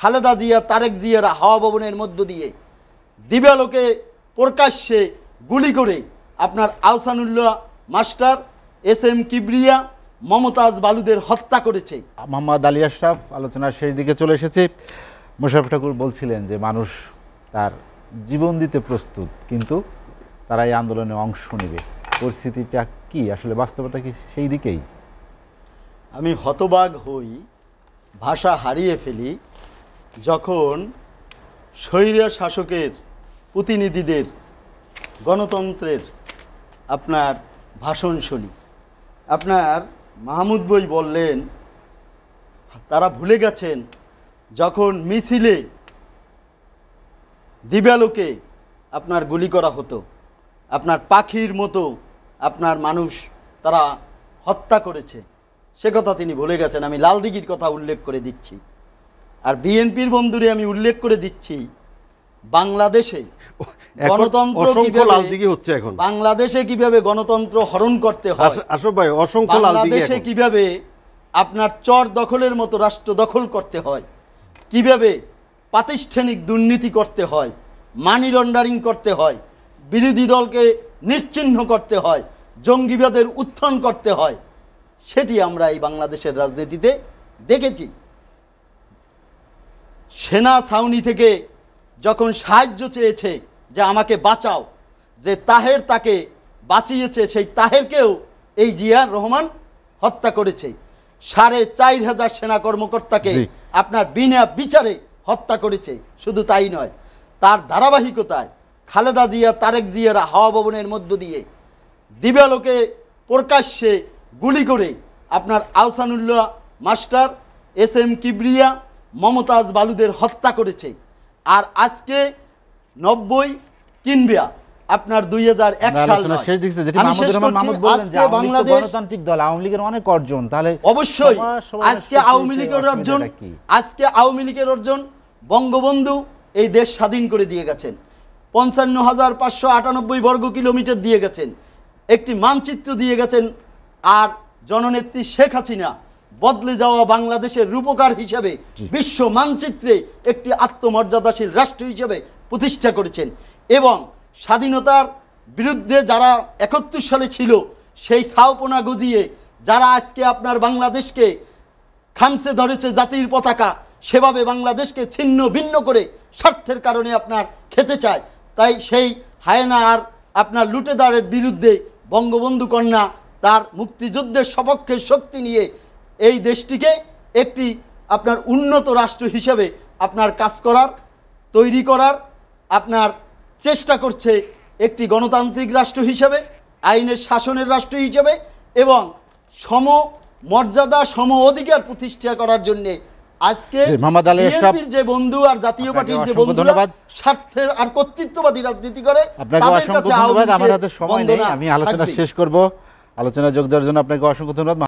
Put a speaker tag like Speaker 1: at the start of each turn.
Speaker 1: খালেদা জিয়া তারেক জিয়ারা হাওয়া ভবনের মধ্য দিয়ে দিবালোকে প্রকাশ্যে গুলি করে আপনার Ahsanullah master S M Kibria
Speaker 2: Momtaz বালুদের হত্যা করেছে মোহাম্মদ আলী আশরাফ আলোচনার শেষ দিকে চলে এসেছে মোশারফ ঠাকুর বলছিলেন যে মানুষ তার জীবন দিতে প্রস্তুত কিন্তু তারা এই আন্দোলনে অংশ নেবে পরিস্থিতিটা কি আসলে বাস্তবতা কি সেই দিকেই
Speaker 1: আমি হতবাগ হই ভাষা হারিয়ে ফেলি যখন স্বৈরা শাসকের প্রতিনিধিদের গণতন্ত্রের আপনার ভাষণ শুনি আপনার মাহমুদ বই বললেন তারা ভুলে গেছেন যখন মিছিলে দিব্যালোকে আপনার গুলি করা হতো আপনার পাখির মতো আপনার মানুষ তারা হত্যা করেছে সে কথা তিনি ভুলে গেছেন আমি লালদিঘির কথা উল্লেখ করে দিচ্ছি আর বিএনপির বন্ধুরে আমি উল্লেখ করে দিচ্ছি বাংলাদেশে গণতন্ত্র অসংখ্য লালদিঘি হচ্ছে এখন বাংলাদেশে কিভাবে গণতন্ত্র হরণ করতে হয় অসংখ্য বাংলাদেশে কিভাবে আপনার চর দখলের মতো রাষ্ট্র দখল করতে হয় কিভাবে প্রাতিষ্ঠানিক দুর্নীতি করতে হয় মানি লন্ডারিং করতে হয় বিরোধী দলকে নিশ্চিহ্ন করতে হয় জঙ্গিবাদের উত্থান করতে হয় সেটি আমরা এই বাংলাদেশের রাজনীতিতে দেখেছি সেনা ছাউনি থেকে যখন সাহায্য চেয়েছে যে আমাকে বাঁচাও যে তাহের তাকে বাঁচিয়েছে সেই তাহেরকেও এই জিয়ার রহমান হত্যা করেছে সাড়ে চার হাজার সেনা কর্মকর্তাকে আপনার বিনা বিচারে হত্যা করেছে শুধু তাই নয় তার ধারাবাহিকতায় খালেদা জিয়া তারেক জিয়ারা হাওয়া ভবনের মধ্য দিয়ে দিবালোকে প্রকাশ্যে গুলি করে আপনার Ahsanullah master S M Kibria Momtaz বালুদের হত্যা করেছে আর আজকে নব্বই কিনবিয়া আপনার দুই হাজার এক সাল
Speaker 2: অবশ্যই আজকে আওয়ামী লীগের অর্জন
Speaker 1: আজকে আওয়ামী লীগের অর্জন বঙ্গবন্ধু এই দেশ স্বাধীন করে দিয়ে গেছেন পঞ্চান্ন হাজার পাঁচশো আটানব্বই বর্গ কিলোমিটার দিয়ে গেছেন একটি মানচিত্র দিয়ে গেছেন আর জননেত্রী শেখ হাসিনা বদলে যাওয়া বাংলাদেশের রূপকার হিসেবে বিশ্ব মানচিত্রে একটি আত্মমর্যাদাশীল রাষ্ট্র হিসেবে প্রতিষ্ঠা করেছেন এবং স্বাধীনতার বিরুদ্ধে যারা একাত্তর সালে ছিল সেই সাওপনা গজিয়ে যারা আজকে আপনার বাংলাদেশকে খামসে ধরেছে জাতির পতাকা সেভাবে বাংলাদেশকে ছিন্ন ভিন্ন করে স্বার্থের কারণে আপনার খেতে চায় তাই সেই হায়না আর আপনার লুটেদারের বিরুদ্ধে বঙ্গবন্ধু কন্যা তার মুক্তিযুদ্ধের সপক্ষে শক্তি নিয়ে এই দেশটিকে একটি আপনার উন্নত রাষ্ট্র হিসেবে আপনার কাজ করার তৈরি করার আপনার চেষ্টা করছে একটি গণতান্ত্রিক রাষ্ট্র হিসেবে আইনের শাসনের রাষ্ট্র হিসেবে এবং সম মর্যাদা সম অধিকার প্রতিষ্ঠা করার জন্যে আজকে যে বন্ধু আর জাতীয় পার্টির যে বন্ধু স্বার্থের আর কর্তৃত্ববাদী রাজনীতি করে আপনাকে আমার হাতে সময় নেই আমি আলোচনা শেষ
Speaker 2: করব আলোচনা যোগ দেওয়ার জন্য আপনাকে অসংখ্য ধন্যবাদ